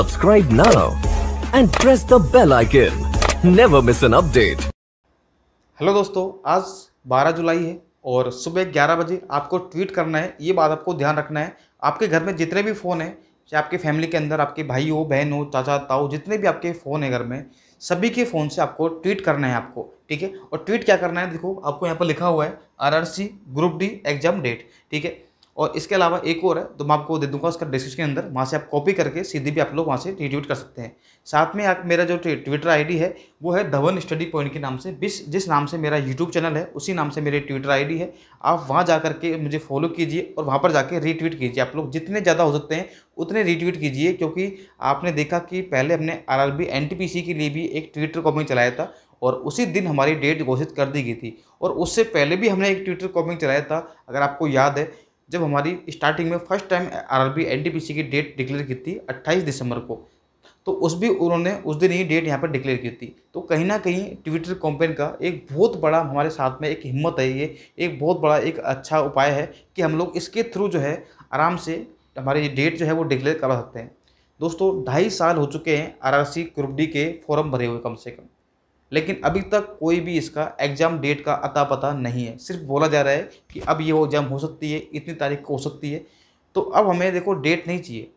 Subscribe now and press the bell icon. Never miss an update. Hello दोस्तों आज 12 जुलाई है और सुबह 11 बजे आपको ट्वीट करना है ये बात आपको ध्यान रखना है आपके घर में जितने भी फ़ोन हैं चाहे आपके फैमिली के अंदर आपके भाई हो बहन हो चाचा ताऊ जितने भी आपके फ़ोन है घर में सभी के फ़ोन से आपको ट्वीट करना है आपको ठीक है और ट्वीट क्या करना है देखो आपको यहाँ पर लिखा हुआ है RRC group D exam date ठीक है और इसके अलावा एक और है तो मैं आपको दे दूंगा उसका डिस्क्रिप्शन के अंदर वहाँ से आप कॉपी करके सीधे भी आप लोग वहाँ से रिट्वीट कर सकते हैं साथ में आप मेरा जो ट्विटर आईडी है वो है धवन स्टडी पॉइंट के नाम से जिस जिस नाम से मेरा यूट्यूब चैनल है उसी नाम से मेरी ट्विटर आई है आप वहाँ जा करके मुझे फॉलो कीजिए और वहाँ पर जाकर रीट्वीट कीजिए आप लोग जितने ज़्यादा हो सकते हैं उतने रीट्वीट कीजिए क्योंकि आपने देखा कि पहले हमने आर आर के लिए भी एक ट्विटर कॉपिंग चलाया था और उसी दिन हमारी डेट घोषित कर दी गई थी और उससे पहले भी हमने एक ट्विटर कॉपिंग चलाया था अगर आपको याद है जब हमारी स्टार्टिंग में फर्स्ट टाइम आर आर की डेट डिक्लेयर की थी अट्ठाईस दिसंबर को तो उस भी उन्होंने उस दिन ही डेट यहाँ पर डिक्लेयर की थी तो कहीं ना कहीं ट्विटर कंपनी का एक बहुत बड़ा हमारे साथ में एक हिम्मत है ये एक बहुत बड़ा एक अच्छा उपाय है कि हम लोग इसके थ्रू जो है आराम से हमारी डेट जो है वो डिक्लेयर करा सकते हैं दोस्तों ढाई साल हो चुके हैं आर आर डी के फॉर्म भरे हुए कम से कम लेकिन अभी तक कोई भी इसका एग्ज़ाम डेट का अता पता नहीं है सिर्फ बोला जा रहा है कि अब ये एग्ज़ाम हो सकती है इतनी तारीख को हो सकती है तो अब हमें देखो डेट नहीं चाहिए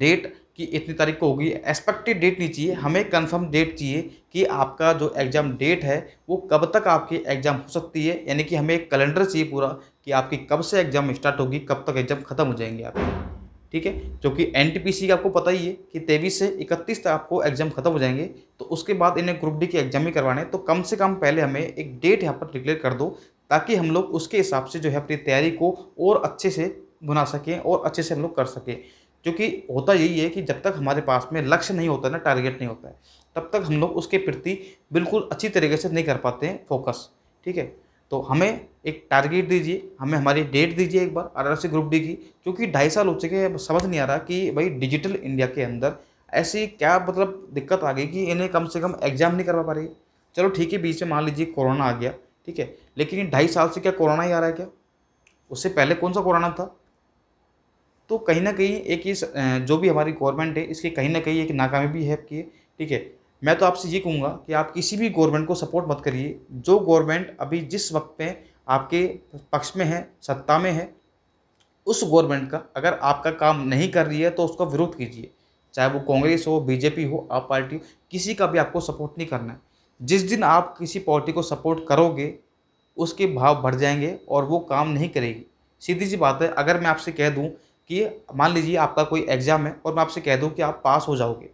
डेट कि इतनी तारीख को होगी एक्सपेक्टेड डेट नहीं चाहिए हमें कंफर्म डेट चाहिए कि आपका जो एग्ज़ाम डेट है वो कब तक आपकी एग्ज़ाम हो सकती है यानी कि हमें एक कैलेंडर चाहिए पूरा कि आपकी कब से एग्ज़ाम स्टार्ट होगी कब तक एग्ज़ाम ख़त्म हो जाएंगे आपके ठीक है जो कि एन का आपको पता ही है कि तेईस से इकतीस तक आपको एग्जाम खत्म हो जाएंगे तो उसके बाद इन्हें ग्रुप डी के एग्जाम ही करवाने तो कम से कम पहले हमें एक डेट यहाँ पर डिक्लेयर कर दो ताकि हम लोग उसके हिसाब से जो है अपनी तैयारी को और अच्छे से बना सकें और अच्छे से हम लोग कर सकें क्योंकि होता यही है कि जब तक हमारे पास में लक्ष्य नहीं होता ना टारगेट नहीं होता है तब तक हम लोग उसके प्रति बिल्कुल अच्छी तरीके से नहीं कर पाते हैं फोकस ठीक है तो हमें एक टारगेट दीजिए हमें हमारी डेट दीजिए एक बार आर ग्रुप डी की क्योंकि ढाई साल हो चुके हैं समझ नहीं आ रहा कि भाई डिजिटल इंडिया के अंदर ऐसी क्या मतलब दिक्कत आ गई कि इन्हें कम से कम एग्जाम नहीं करवा पा रही चलो ठीक है बीच में मान लीजिए कोरोना आ गया ठीक है लेकिन ढाई साल से क्या कोरोना ही आ रहा है क्या उससे पहले कौन सा कोरोना था तो कहीं ना कहीं एक इस जो भी हमारी गवर्नमेंट है इसकी कहीं ना कहीं एक नाकामी भी है कि ठीक है मैं तो आपसे ये कहूँगा कि आप किसी भी गवर्नमेंट को सपोर्ट मत करिए जो गवर्नमेंट अभी जिस वक्त में आपके पक्ष में है सत्ता में है उस गवर्नमेंट का अगर आपका काम नहीं कर रही है तो उसका विरोध कीजिए चाहे वो कांग्रेस हो बीजेपी हो आप पार्टी हो किसी का भी आपको सपोर्ट नहीं करना है जिस दिन आप किसी पार्टी को सपोर्ट करोगे उसके भाव बढ़ जाएंगे और वो काम नहीं करेगी सीधी सी बात है अगर मैं आपसे कह दूँ कि मान लीजिए आपका कोई एग्ज़ाम है और मैं आपसे कह दूँ कि आप पास हो जाओगे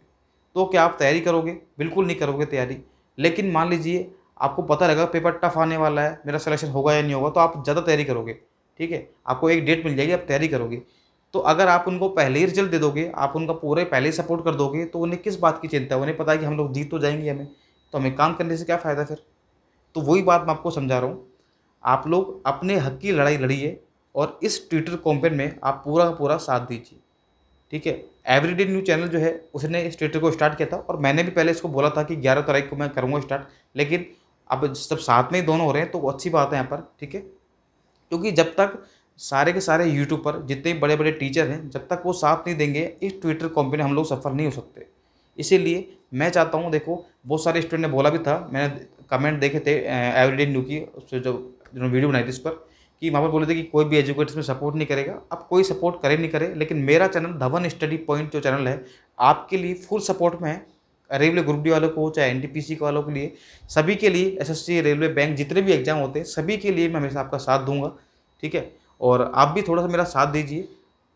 तो क्या आप तैयारी करोगे बिल्कुल नहीं करोगे तैयारी लेकिन मान लीजिए आपको पता रहेगा पेपर टफ आने वाला है मेरा सिलेक्शन होगा या नहीं होगा तो आप ज़्यादा तैयारी करोगे ठीक है आपको एक डेट मिल जाएगी आप तैयारी करोगे तो अगर आप उनको पहले ही रिजल्ट दे दोगे आप उनका पूरे पहले ही सपोर्ट कर दोगे तो उन्हें किस बात की चिंता है उन्हें पता है कि हम लोग जीत तो जाएंगे हमें तो हमें काम करने से क्या फ़ायदा फिर तो वही बात मैं आपको समझा रहा हूँ आप लोग अपने हक की लड़ाई लड़िए और इस ट्विटर कॉम्पेन में आप पूरा पूरा साथ दीजिए ठीक है एवरीडे न्यू चैनल जो है उसने इस ट्विटर को स्टार्ट किया था और मैंने भी पहले इसको बोला था कि ग्यारह तारीख को मैं करूँगा स्टार्ट लेकिन अब सब साथ में ही दोनों हो रहे हैं तो अच्छी बात है यहाँ पर ठीक है क्योंकि जब तक सारे के सारे यूट्यूब पर जितने बड़े बड़े टीचर हैं जब तक वो साथ नहीं देंगे इस ट्विटर कंपनी हम लोग सफ़र नहीं हो सकते इसीलिए मैं चाहता हूँ देखो बहुत सारे स्टूडेंट ने बोला भी था मैंने कमेंट देखे थे एवरीडे न्यू की जो जिन्होंने वीडियो बनाई थी इस पर कि वहाँ पर बोले थे कि कोई भी एजुकेटर्स में सपोर्ट नहीं करेगा आप कोई सपोर्ट करे नहीं करे लेकिन मेरा चैनल धवन स्टडी पॉइंट जो चैनल है आपके लिए फुल सपोर्ट में है रेलवे ग्रुप डी वालों को चाहे एन टी वालों के लिए सभी के लिए एस रेलवे बैंक जितने भी एग्जाम होते हैं सभी के लिए मैं हमेशा आपका साथ दूंगा ठीक है और आप भी थोड़ा सा मेरा साथ दीजिए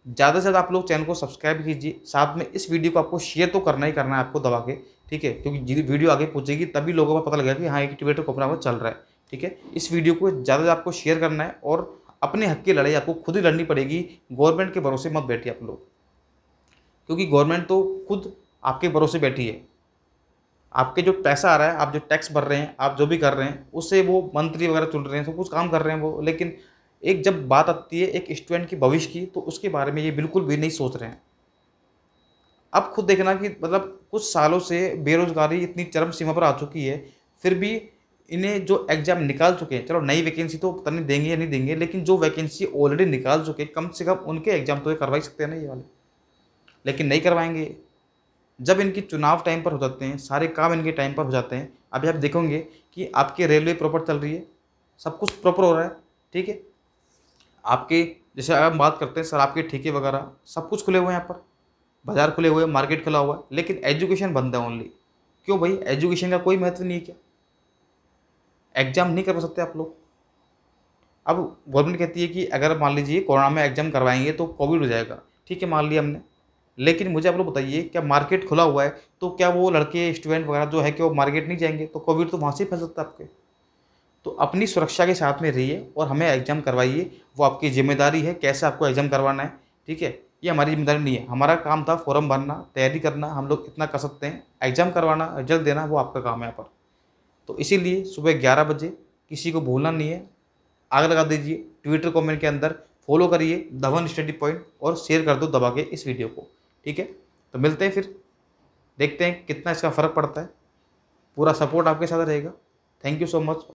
ज़्यादा से ज़्यादा आप लोग चैनल को सब्सक्राइब कीजिए साथ में इस वीडियो को आपको शेयर तो करना ही करना है आपको दबा के ठीक है क्योंकि वीडियो आगे पूछेगी तभी लोगों को पता लगेगा कि हाँ एक को अपना में चल रहा है ठीक है इस वीडियो को ज़्यादा से आपको शेयर करना है और अपने हक की लड़ाई आपको खुद ही लड़नी पड़ेगी गवर्नमेंट के भरोसे मत बैठिए आप लोग क्योंकि गवर्नमेंट तो खुद आपके भरोसे बैठी है आपके जो पैसा आ रहा है आप जो टैक्स भर रहे हैं आप जो भी कर रहे हैं उससे वो मंत्री वगैरह चुन रहे हैं सब कुछ काम कर रहे हैं वो लेकिन एक जब बात आती है एक स्टूडेंट की भविष्य की तो उसके बारे में ये बिल्कुल भी नहीं सोच रहे हैं अब खुद देखना कि मतलब कुछ सालों से बेरोज़गारी इतनी चरम सीमा पर आ चुकी है फिर भी इन्हें जो एग्जाम निकाल चुके हैं चलो नई वैकेंसी तो पता नहीं देंगे या नहीं देंगे लेकिन जो वैकेंसी ऑलरेडी निकाल चुके कम से कम उनके एग्जाम तो ये करवा ही सकते हैं ना ये वाले लेकिन नहीं करवाएंगे जब इनकी चुनाव टाइम पर हो जाते हैं सारे काम इनके टाइम पर हो जाते हैं अभी आप देखोगे कि आपकी रेलवे प्रॉपर चल रही है सब कुछ प्रॉपर हो रहा है ठीक है आपके जैसे अगर हम बात करते हैं सर आपके ठेके वगैरह सब कुछ खुले हुए हैं यहाँ पर बाज़ार खुले हुए हैं मार्केट खुला हुआ है लेकिन एजुकेशन बंद है ओनली क्यों भाई एजुकेशन का कोई महत्व नहीं है क्या एग्ज़ाम नहीं करवा सकते आप लोग अब गवर्नमेंट कहती है कि अगर मान लीजिए कोरोना में एग्ज़ाम करवाएंगे तो कोविड हो जाएगा ठीक है मान लिया हमने लेकिन मुझे आप लोग बताइए क्या मार्केट खुला हुआ है तो क्या वो लड़के स्टूडेंट वगैरह जो है कि वो मार्केट नहीं जाएंगे तो कोविड तो वहाँ से फैल सकता है आपके तो अपनी सुरक्षा के साथ में रहिए और हमें एग्ज़ाम करवाइए वो आपकी जिम्मेदारी है कैसे आपको एग्ज़ाम करवाना है ठीक है ये हमारी जिम्मेदारी नहीं है हमारा काम था फॉर्म भरना तैयारी करना हम लोग इतना कर सकते हैं एग्ज़ाम करवाना रिजल्ट देना वो आपका काम है यहाँ पर तो इसीलिए सुबह ग्यारह बजे किसी को भूलना नहीं है आग लगा दीजिए ट्विटर कमेंट के अंदर फॉलो करिए धवन स्टडी पॉइंट और शेयर कर दो दबा के इस वीडियो को ठीक है तो मिलते हैं फिर देखते हैं कितना इसका फ़र्क पड़ता है पूरा सपोर्ट आपके साथ रहेगा थैंक यू सो मच